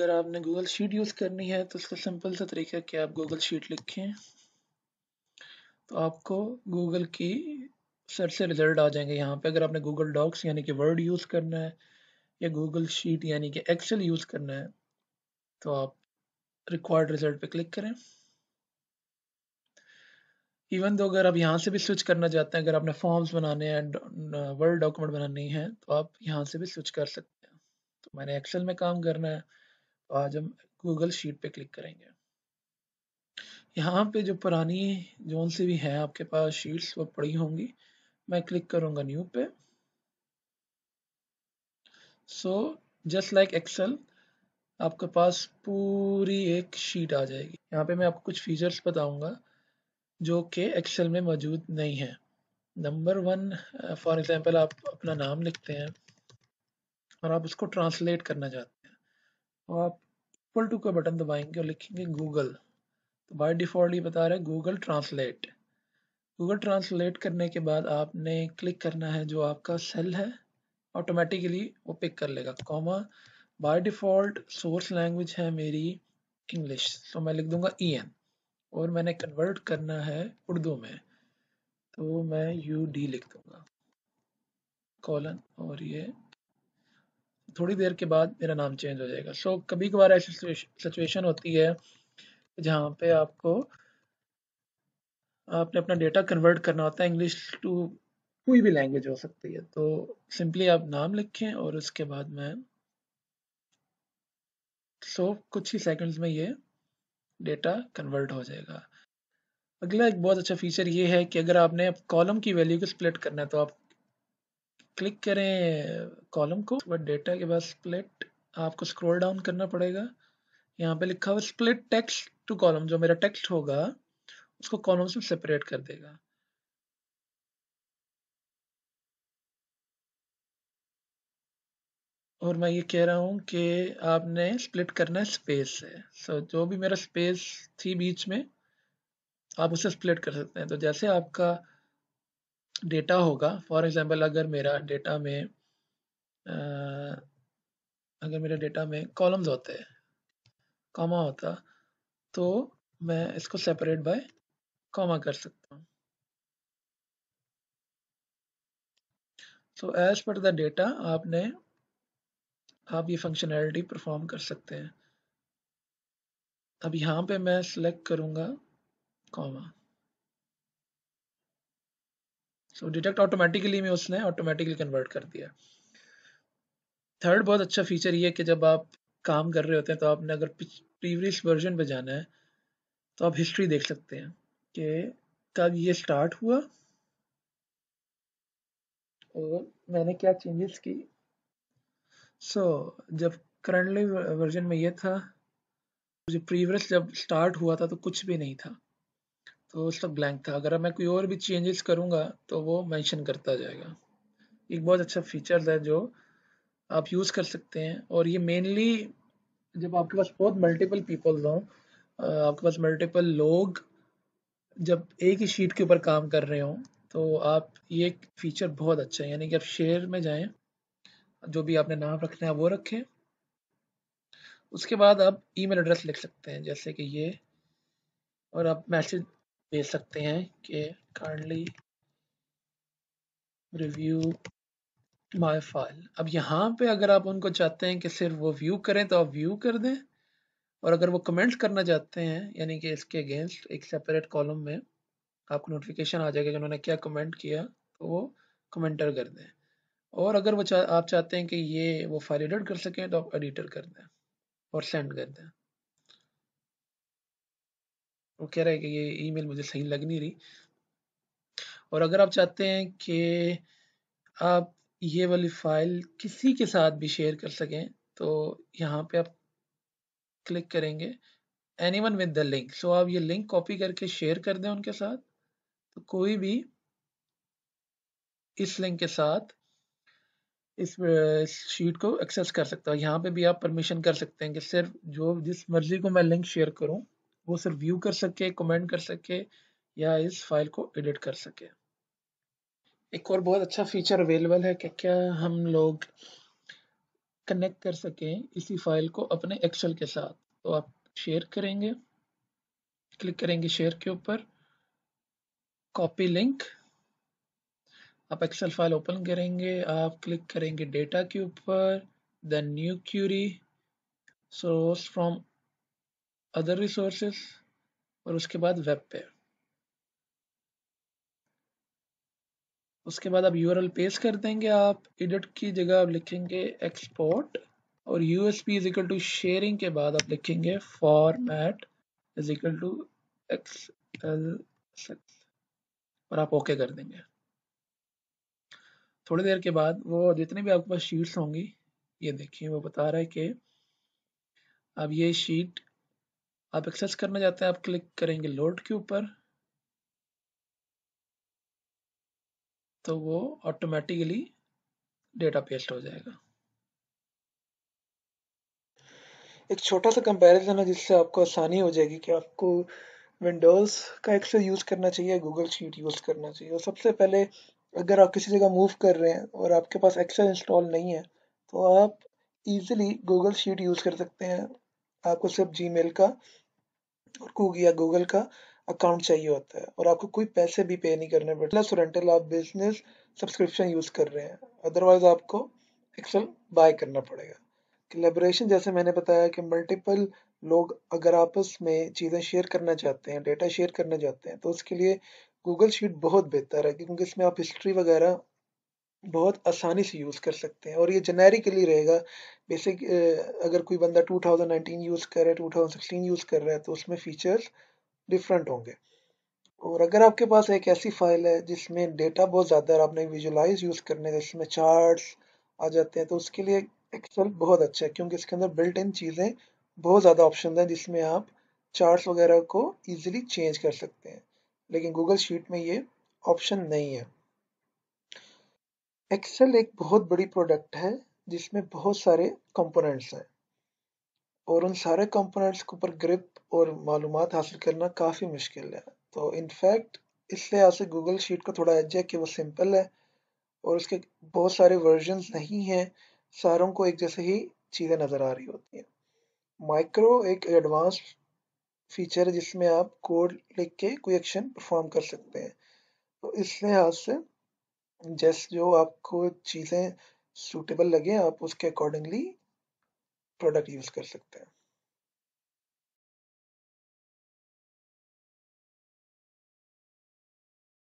अगर आपने Google sheet use करनी है तो उसका सिंपल सा तरीका कि आप गूगल शीट लिखें तो आपको गूगल की सर से रिजल्ट आ जाएंगे यहाँ पे अगर आपने गूगल डॉक्स यानी कि वर्ड यूज़ करना है या गूगल शीट यानी कि एक्सेल यूज़ करना है तो आप रिक्वायर्ड रिजल्ट पे क्लिक करें इवन दो अगर आप यहाँ से भी स्विच करना चाहते हैं अगर आपने फॉर्म्स बनाने हैं वर्ड डॉक्यूमेंट uh, बनानी है तो आप यहाँ से भी स्विच कर सकते हैं तो मैंने एक्सेल में काम करना है तो आज हम गूगल शीट पे क्लिक करेंगे यहाँ पे जो पुरानी जोन से भी है आपके पास शीट्स वो पड़ी होंगी मैं क्लिक करूंगा न्यू पे सो जस्ट लाइक एक्सेल आपके पास पूरी एक शीट आ जाएगी यहाँ पे मैं आपको कुछ फीचर्स बताऊंगा जो कि एक्सेल में मौजूद नहीं है नंबर वन फॉर एग्जांपल आप अपना नाम लिखते हैं और आप उसको ट्रांसलेट करना चाहते तो आप इक्वल टू का बटन दबाएंगे और लिखेंगे गूगल तो बाय डिफ़ॉल्ट ये बता रहा है गूगल ट्रांसलेट गूगल ट्रांसलेट करने के बाद आपने क्लिक करना है जो आपका सेल है ऑटोमेटिकली वो पिक कर लेगा comma by default source language है मेरी इंग्लिश तो मैं लिख दूंगा ई e एन और मैंने कन्वर्ट करना है उर्दू में तो मैं यू डी लिख दूंगा कॉलन और ये थोड़ी देर के बाद मेरा नाम चेंज हो जाएगा सो so, कभी कभार ऐसी सिचुएशन होती है जहाँ पे आपको आपने अपना डेटा कन्वर्ट करना होता है इंग्लिश टू कोई भी लैंग्वेज हो सकती है तो सिंपली आप नाम लिखें और उसके बाद मैं सो so, कुछ ही सेकंड्स में ये डेटा कन्वर्ट हो जाएगा अगला एक बहुत अच्छा फीचर ये है कि अगर आपने कॉलम की वैल्यू को स्प्लिट करना है तो आप क्लिक करें कॉलम को बट डेटा के बाद स्प्लिट आपको स्क्रॉल डाउन करना पड़ेगा यहाँ पे लिखा हुआ स्प्लिट टेक्स्ट टू कॉलम जो मेरा टेक्स्ट होगा उसको कॉलम से सेपरेट कर देगा और मैं ये कह रहा हूँ कि आपने स्प्लिट करना है स्पेस से सो so, जो भी मेरा स्पेस थी बीच में आप उसे स्प्लिट कर सकते हैं तो जैसे आपका डेटा होगा फॉर एग्जाम्पल अगर मेरा डेटा में आ, अगर मेरे डेटा में कॉलम्स होते हैं कॉमा होता तो मैं इसको सेपरेट बाय कॉमा कर सकता हूँ so as per the data आपने आप ये फंक्शनैलिटी परफॉर्म कर सकते हैं अब यहाँ पे मैं सिलेक्ट करूँगा कॉमा सो डिटेक्ट ऑटोमेटिकली में उसने ऑटोमेटिकली कन्वर्ट कर दिया थर्ड बहुत अच्छा फीचर ये है कि जब आप काम कर रहे होते हैं तो आपने अगर प्रीवियस वर्जन पे जाना है तो आप हिस्ट्री देख सकते हैं कि कब ये स्टार्ट हुआ और मैंने क्या चेंजेस की सो so, जब करंटली वर्जन में ये था जो प्रीवियस जब स्टार्ट हुआ था तो कुछ भी नहीं था तो सब ब्लैंक था अगर मैं कोई और भी चेंजेस करूँगा तो वो मेंशन करता जाएगा एक बहुत अच्छा फीचर है जो आप यूज़ कर सकते हैं और ये मेनली जब आपके पास बहुत मल्टीपल पीपल हों आपके पास मल्टीपल लोग जब एक ही शीट के ऊपर काम कर रहे हों तो आप ये फीचर बहुत अच्छा है यानी कि आप शेयर में जाएं जो भी आपने नाम रखना है वो रखें उसके बाद आप ईमेल एड्रेस लिख सकते हैं जैसे कि ये और आप मैसेज भेज सकते हैं कि काइंडली रिव्यू माय फाइल अब यहाँ पे अगर आप उनको चाहते हैं कि सिर्फ वो व्यू करें तो आप व्यू कर दें और अगर वो कमेंट्स करना चाहते हैं यानी कि इसके अगेंस्ट एक सेपरेट कॉलम में आपको नोटिफिकेशन आ जाएगा कि उन्होंने क्या कमेंट किया तो वो कमेंटर कर दें और अगर वो चा, आप चाहते हैं कि ये वो फाइल एडिट कर सकें तो आप एडिटर कर दें और सेंड कर दें वो कह रहा है कि ये ईमेल मुझे सही लग नहीं रही और अगर आप चाहते हैं कि आप ये वाली फाइल किसी के साथ भी शेयर कर सकें तो यहाँ पे आप क्लिक करेंगे anyone with the link so आप ये लिंक कॉपी करके शेयर कर दें उनके साथ तो कोई भी इस लिंक के साथ इस शीट को एक्सेस कर सकता है यहाँ पे भी आप परमिशन कर सकते हैं कि सिर्फ जो जिस मर्जी को मैं लिंक शेयर करूँ वो सिर्फ व्यू कर सके कमेंट कर सके या इस फाइल को एडिट कर सके एक और बहुत अच्छा फीचर अवेलेबल है कि क्या हम लोग कनेक्ट कर सकें इसी फाइल को अपने एक्सेल के साथ तो आप शेयर करेंगे क्लिक करेंगे शेयर के ऊपर कॉपी लिंक आप एक्सेल फाइल ओपन करेंगे आप क्लिक करेंगे डेटा के ऊपर then new query source from other resources और उसके बाद वेब पे उसके बाद आप यूआरएल पेश कर देंगे आप एडिट की जगह आप लिखेंगे एक्सपोर्ट और USP is equal to sharing के बाद आप लिखेंगे format is equal to X L और आप ओके कर देंगे थोड़ी देर के बाद वो जितने भी आपके पास शीट्स होंगी ये देखिए वो बता रहा है कि अब ये शीट आप एक्सेस करना चाहते हैं आप क्लिक करेंगे लोड के ऊपर तो वो ऑटोमेटिकली डेटा पेस्ट हो जाएगा एक छोटा सा कंपैरिजन है जिससे आपको आसानी हो जाएगी कि आपको विंडोज़ का एक्सेस यूज़ करना चाहिए गूगल शीट यूज़ करना चाहिए और सबसे पहले अगर आप किसी जगह मूव कर रहे हैं और आपके पास एक्सेल इंस्टॉल नहीं है तो आप इजीली गूगल शीट यूज़ कर सकते हैं आपको सिर्फ जी का और कूग या गूगल का अकाउंट चाहिए होता है और आपको कोई पैसे भी पे नहीं करने पड़ते प्लस रेंटल आप बिजनेस सब्सक्रिप्शन यूज कर रहे हैं अदरवाइज आपको एक्सेल बाय करना पड़ेगा कलेबरेशन जैसे मैंने बताया कि मल्टीपल लोग अगर आपस में चीज़ें शेयर करना चाहते हैं डेटा शेयर करना चाहते हैं तो उसके लिए गूगल शीट बहुत बेहतर है क्योंकि इसमें आप हिस्ट्री वगैरह बहुत आसानी से यूज़ कर सकते हैं और ये जेनेरिकली रहेगा बेसिक अगर कोई बंदा 2019 यूज़ कर रहा है 2016 यूज़ कर रहा है तो उसमें फीचर्स डिफरेंट होंगे और अगर आपके पास एक ऐसी फाइल है जिसमें डेटा बहुत ज़्यादा है आपने विजुलाइज यूज़ करने का जिसमें चार्ट आ जाते हैं तो उसके लिए एक्सेल बहुत अच्छा है क्योंकि इसके अंदर बिल्ट इन चीज़ें बहुत ज़्यादा ऑप्शन हैं जिसमें आप चार्ट वगैरह को ईजिली चेंज कर सकते हैं लेकिन गूगल शीट में ये ऑप्शन नहीं है एक्सेल एक बहुत बड़ी प्रोडक्ट है जिसमें बहुत सारे कंपोनेंट्स हैं और उन सारे कंपोनेंट्स के ऊपर ग्रिप और मालूम हासिल करना काफ़ी मुश्किल है तो इनफैक्ट इस लिहाज से गूगल शीट को थोड़ा एज है कि वो सिंपल है और उसके बहुत सारे वर्जन नहीं हैं सारों को एक जैसे ही चीज़ें नज़र आ रही होती हैं माइक्रो एक एडवांस फीचर है जिसमें आप कोड लिख के कोई एक्शन परफॉर्म कर सकते हैं तो इस लिहाज से जैस जो आपको चीज़ें सूटेबल लगे आप उसके अकॉर्डिंगली प्रोडक्ट यूज़ कर सकते हैं